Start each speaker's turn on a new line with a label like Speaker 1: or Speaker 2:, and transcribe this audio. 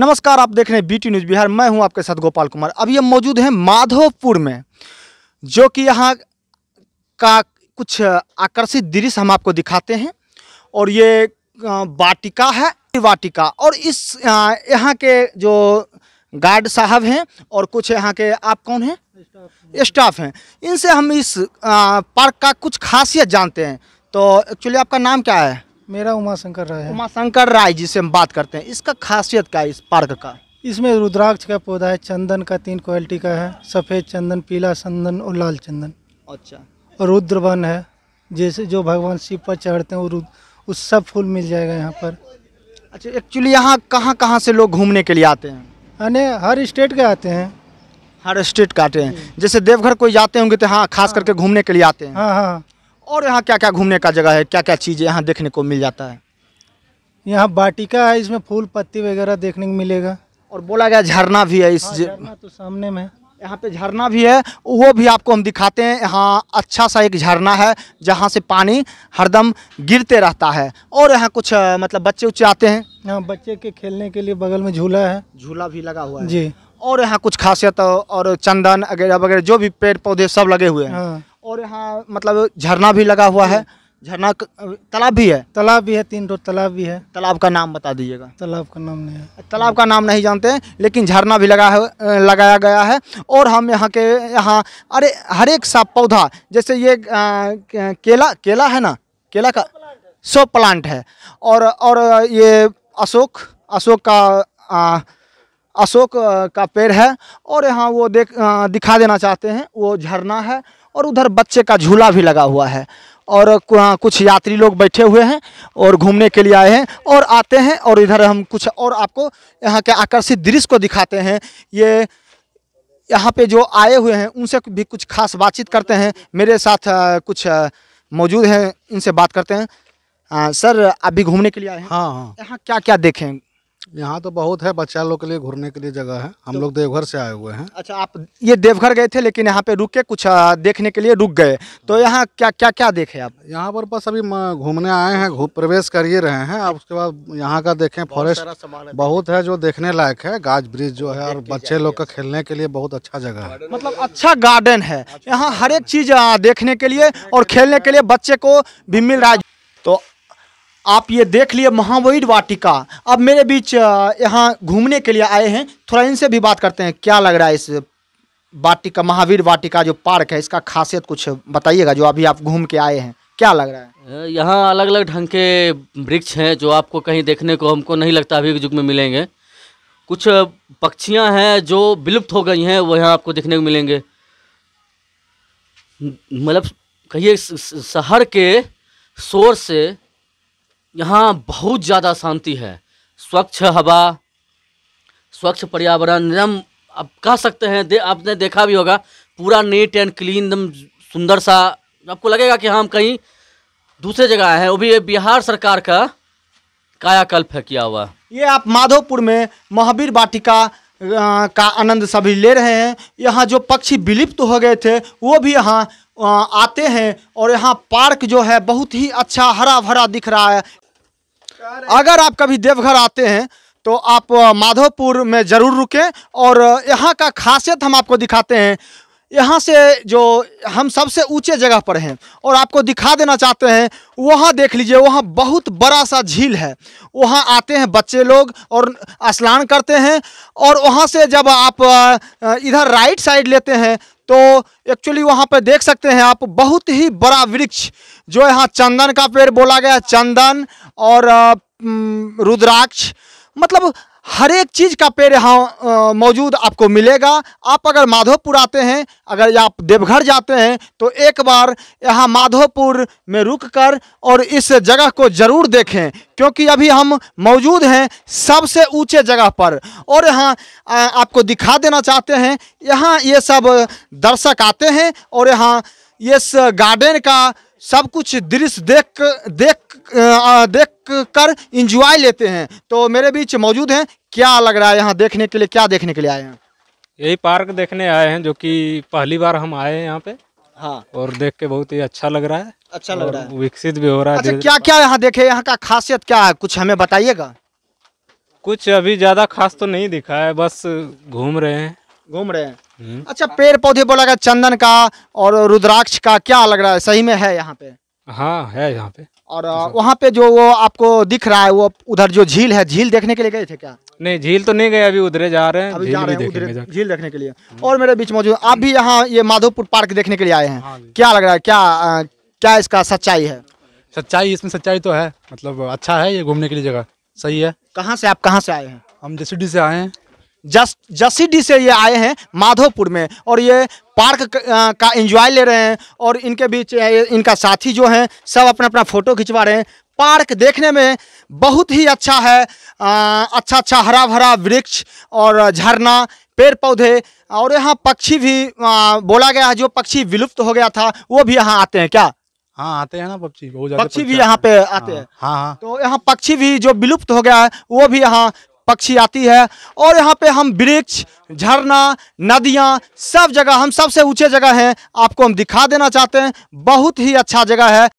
Speaker 1: नमस्कार आप देख रहे हैं बीटी न्यूज़ बिहार मैं हूं आपके साथ गोपाल कुमार अभी हम मौजूद हैं माधोपुर में जो कि यहां का कुछ आकर्षित दृश्य हम आपको दिखाते हैं और ये वाटिका है वाटिका और इस यहाँ के जो गार्ड साहब हैं और कुछ यहाँ के आप कौन हैं स्टाफ हैं इनसे हम इस पार्क का कुछ खासियत जानते हैं तो एक्चुअली आपका नाम क्या है मेरा उमाशंकर राय है शंकर राय जिसे हम बात करते हैं इसका खासियत क्या है इस पार्क का इसमें रुद्राक्ष का पौधा है चंदन का तीन क्वालिटी का है सफ़ेद चंदन पीला चंदन और लाल चंदन अच्छा और रुद्रवन है जैसे जो भगवान शिव पर चढ़ते हैं वो उस सब फूल मिल जाएगा यहाँ पर अच्छा एक्चुअली यहाँ कहाँ कहाँ से लोग घूमने के लिए आते हैं अने हर स्टेट के आते हैं हर स्टेट के आते हैं जैसे देवघर कोई जाते होंगे तो हाँ खास हाँ। करके घूमने के लिए आते हैं हाँ हाँ और यहाँ क्या क्या घूमने का जगह है क्या क्या चीज़ यहाँ देखने को मिल जाता है यहाँ बाटिका है इसमें फूल पत्ती वगैरह देखने को मिलेगा और बोला गया झरना भी है इस हाँ, झरना तो सामने में यहाँ पे झरना भी है वो भी आपको हम दिखाते हैं यहाँ अच्छा सा एक झरना है जहाँ से पानी हरदम गिरते रहता है और यहाँ कुछ मतलब बच्चे उच्चे आते हैं यहाँ बच्चे के खेलने के लिए बगल में झूला है झूला भी लगा हुआ है जी और यहाँ कुछ खासियत और चंदन वगैरह वगैरह जो भी पेड़ पौधे सब लगे हुए हैं हाँ। और यहाँ मतलब झरना भी लगा हुआ है झरना तालाब भी है तालाब भी है तीन रोज तालाब भी है तालाब का नाम बता दीजिएगा तालाब का नाम नहीं है तालाब का नाम नहीं जानते लेकिन झरना भी लगा है लगाया गया है और हम यहाँ के यहाँ अरे हर एक सा पौधा जैसे ये आ, केला केला है ना केला का सौ प्लांट है और और ये अशोक अशोक का आ, अशोक का पेड़ है और यहाँ वो देख दिखा देना चाहते हैं वो झरना है और उधर बच्चे का झूला भी लगा हुआ है और कुछ यात्री लोग बैठे हुए हैं और घूमने के लिए आए हैं और आते हैं और इधर हम कुछ और आपको यहाँ के आकर्षित दृश्य को दिखाते हैं ये यहाँ पे जो आए हुए हैं उनसे भी कुछ खास बातचीत करते हैं मेरे साथ कुछ मौजूद हैं इनसे बात करते हैं आ, सर अभी घूमने के लिए आए हैं हाँ हाँ यहाँ क्या क्या देखें यहाँ तो बहुत है बच्चा लोग के लिए घूरने के लिए जगह है हम तो, लोग देवघर से आए हुए हैं अच्छा आप ये देवघर गए थे लेकिन यहाँ पे रुक के कुछ देखने के लिए रुक गए तो हाँ। यहाँ क्या क्या क्या देखे आप यहाँ पर बस अभी घूमने आए हैं घूम प्रवेश कर ही रहे हैं अब उसके बाद यहाँ का देखें फॉरेस्ट बहुत है जो देखने लायक है गाछ ब्रिज जो है और बच्चे लोग का खेलने के लिए बहुत अच्छा जगह है मतलब अच्छा गार्डन है अच्छा यहाँ हर एक चीज देखने के लिए और अच्छा खेलने के लिए बच्चे को भी मिल रहा है आप ये देख लिए महावीर वाटिका अब मेरे बीच यहाँ घूमने के लिए आए हैं थोड़ा इनसे भी बात करते हैं क्या लग रहा है इस वाटिका महावीर वाटिका जो पार्क है इसका खासियत कुछ बताइएगा जो अभी आप घूम के आए हैं क्या लग रहा है यहाँ अलग अलग ढंग के वृक्ष हैं जो आपको कहीं देखने को हमको नहीं लगता अभी के युग में मिलेंगे कुछ पक्षियाँ हैं जो विलुप्त हो गई हैं वो यहाँ आपको देखने को मिलेंगे मतलब कहिए शहर के शोर से यहाँ बहुत ज़्यादा शांति है स्वच्छ हवा स्वच्छ पर्यावरण एकदम आप कह सकते हैं दे आपने देखा भी होगा पूरा नीट एंड क्लीन एकदम सुंदर सा आपको लगेगा कि हाँ, हम कहीं दूसरे जगह आए हैं वो भी ये बिहार सरकार का कायाकल्प है किया हुआ ये आप माधोपुर में महावीर वाटिका का आनंद सभी ले रहे हैं यहाँ जो पक्षी विलुप्त तो हो गए थे वो भी यहाँ आते हैं और यहाँ पार्क जो है बहुत ही अच्छा हरा भरा दिख रहा है अगर आप कभी देवघर आते हैं तो आप माधोपुर में ज़रूर रुकें और यहाँ का खासियत हम आपको दिखाते हैं यहाँ से जो हम सबसे ऊंचे जगह पर हैं और आपको दिखा देना चाहते हैं वहाँ देख लीजिए वहाँ बहुत बड़ा सा झील है वहाँ आते हैं बच्चे लोग और स्नान करते हैं और वहाँ से जब आप इधर राइट साइड लेते हैं तो एक्चुअली वहाँ पे देख सकते हैं आप बहुत ही बड़ा वृक्ष जो यहाँ चंदन का पेड़ बोला गया चंदन और रुद्राक्ष मतलब हर एक चीज़ का पेड़ यहाँ मौजूद आपको मिलेगा आप अगर माधोपुर आते हैं अगर आप देवघर जाते हैं तो एक बार यहाँ माधोपुर में रुककर और इस जगह को ज़रूर देखें क्योंकि अभी हम मौजूद हैं सबसे ऊंचे जगह पर और यहाँ आपको दिखा देना चाहते हैं यहाँ ये सब दर्शक आते हैं और यहाँ इस गार्डन का सब कुछ दृश्य देख देख देख कर इंजॉय लेते हैं तो मेरे बीच मौजूद हैं क्या लग रहा है यहाँ देखने के लिए क्या देखने के लिए आए हैं यही पार्क देखने आए हैं जो कि पहली बार हम आए हैं यहाँ पे हाँ और देख के बहुत ही अच्छा लग रहा है अच्छा लग रहा है विकसित भी हो रहा है अच्छा, क्या क्या यहाँ देखे यहाँ का खासियत क्या है कुछ हमें बताइएगा कुछ अभी ज्यादा खास तो नहीं दिखा है बस घूम रहे हैं घूम रहे हैं हम्म। अच्छा पेड़ पौधे बोला गया चंदन का और रुद्राक्ष का क्या लग रहा है सही में है यहाँ पे हाँ है यहाँ पे और अच्छा। वहाँ पे जो वो आपको दिख रहा है वो उधर जो झील है झील देखने के लिए गए थे क्या नहीं झील तो नहीं गए अभी उधर जा रहे हैं अभी जा रहे हैं झील देखने के लिए हम्म। और मेरे बीच मौजूद आप भी यहाँ ये माधोपुर पार्क देखने के लिए आए हैं हाँ क्या लग रहा है क्या क्या इसका सच्चाई है सच्चाई इसमें सच्चाई तो है मतलब अच्छा है ये घूमने के लिए जगह सही है कहाँ से आप कहाँ से आए हैं हम जसीडी से आए हैं जस जसीडी से ये आए हैं माधोपुर में और ये पार्क का एंजॉय ले रहे हैं और इनके बीच इनका साथी जो हैं सब अपना अपना फ़ोटो खिंचवा रहे हैं पार्क देखने में बहुत ही अच्छा है आ, अच्छा अच्छा हरा भरा वृक्ष और झरना पेड़ पौधे और यहाँ पक्षी भी आ, बोला गया है जो पक्षी विलुप्त हो गया था वो भी यहाँ आते हैं क्या हाँ आते हैं ना पक्षी बहुत पक्षी भी यहाँ पे आते हाँ, हैं हाँ हाँ तो यहाँ पक्षी भी जो विलुप्त हो गया है वो भी यहाँ पक्षी आती है और यहाँ पे हम वृक्ष झरना नदियाँ सब जगह हम सबसे ऊँचे जगह हैं आपको हम दिखा देना चाहते हैं बहुत ही अच्छा जगह है